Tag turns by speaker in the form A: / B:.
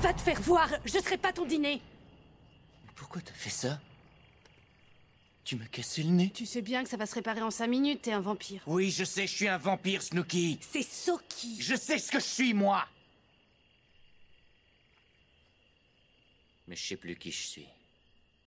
A: Va te faire voir Je serai pas ton dîner
B: Pourquoi t'as fait ça Tu m'as cassé le nez
A: Tu sais bien que ça va se réparer en cinq
C: minutes, t'es un vampire.
D: Oui, je sais, je suis un vampire, Snooky. C'est
C: Soki
D: Je sais ce que je suis, moi
E: Mais je sais plus qui je suis.